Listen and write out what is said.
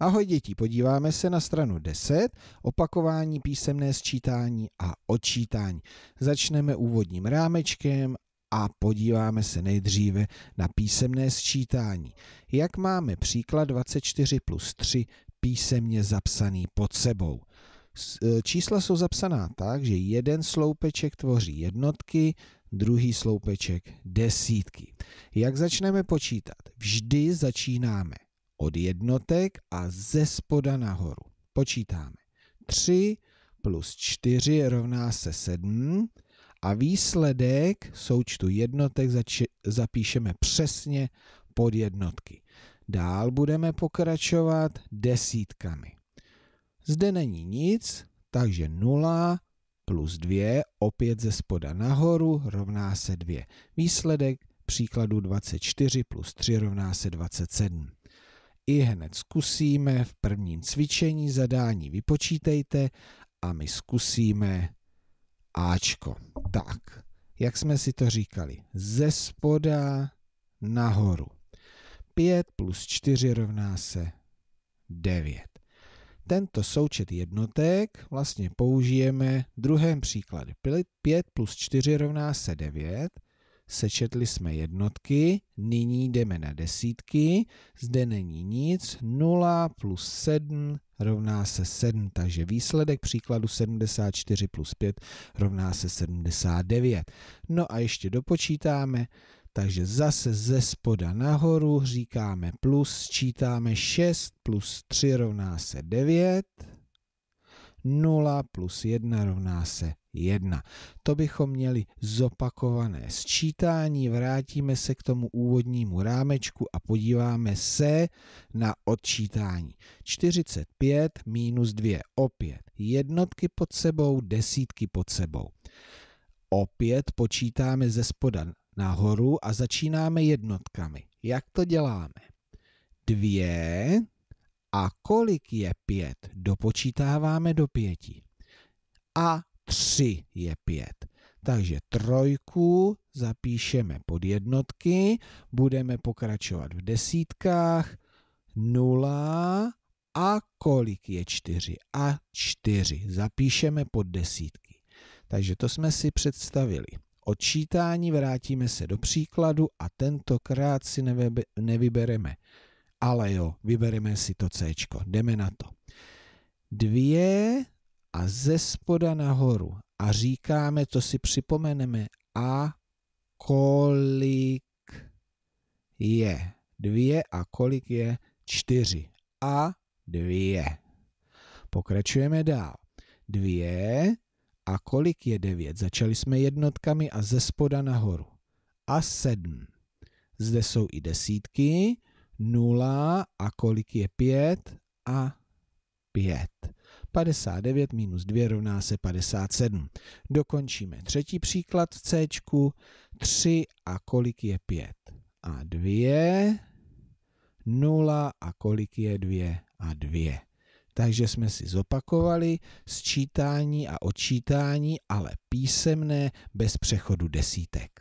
Ahoj děti, podíváme se na stranu 10, opakování, písemné sčítání a odčítání. Začneme úvodním rámečkem a podíváme se nejdříve na písemné sčítání. Jak máme příklad 24 plus 3 písemně zapsaný pod sebou. E, čísla jsou zapsaná tak, že jeden sloupeček tvoří jednotky, druhý sloupeček desítky. Jak začneme počítat? Vždy začínáme od jednotek a ze spoda nahoru. Počítáme. 3 plus 4 rovná se 7 a výsledek součtu jednotek zapíšeme přesně pod jednotky. Dál budeme pokračovat desítkami. Zde není nic, takže 0 plus 2, opět ze spoda nahoru, rovná se 2. Výsledek příkladu 24 plus 3 rovná se 27 i hned zkusíme v prvním cvičení zadání vypočítejte a my zkusíme Ačko. Tak, jak jsme si to říkali, ze spoda nahoru. 5 plus 4 rovná se 9. Tento součet jednotek vlastně použijeme v druhém příkladu. 5 plus 4 rovná se 9 sečetli jsme jednotky, nyní jdeme na desítky, zde není nic, 0 plus 7 rovná se 7, takže výsledek příkladu 74 plus 5 rovná se 79. No a ještě dopočítáme, takže zase ze spoda nahoru říkáme plus, čítáme 6 plus 3 rovná se 9, 0 plus 1 rovná se 1. To bychom měli zopakované sčítání, vrátíme se k tomu úvodnímu rámečku a podíváme se na odčítání. 45 minus 2, opět jednotky pod sebou, desítky pod sebou. Opět počítáme ze spoda nahoru a začínáme jednotkami. Jak to děláme? 2 a kolik je pět, dopočítáváme do pěti. A tři je pět. Takže trojku zapíšeme pod jednotky, budeme pokračovat v desítkách, nula a kolik je čtyři? A čtyři. Zapíšeme pod desítky. Takže to jsme si představili. Odčítání vrátíme se do příkladu a tentokrát si nevybereme ale jo, vybereme si to C. Jdeme na to. Dvě a ze spoda nahoru. A říkáme, to si připomeneme, a kolik je. Dvě a kolik je? Čtyři. A dvě. Pokračujeme dál. Dvě a kolik je devět? Začali jsme jednotkami a ze spoda nahoru. A sedm. Zde jsou i desítky 0 a kolik je 5 a 5. 59 minus 2 rovná se 57. Dokončíme třetí příklad v C. 3 a kolik je 5 a 2. 0 a kolik je 2 a 2. Takže jsme si zopakovali sčítání a odčítání, ale písemné bez přechodu desítek.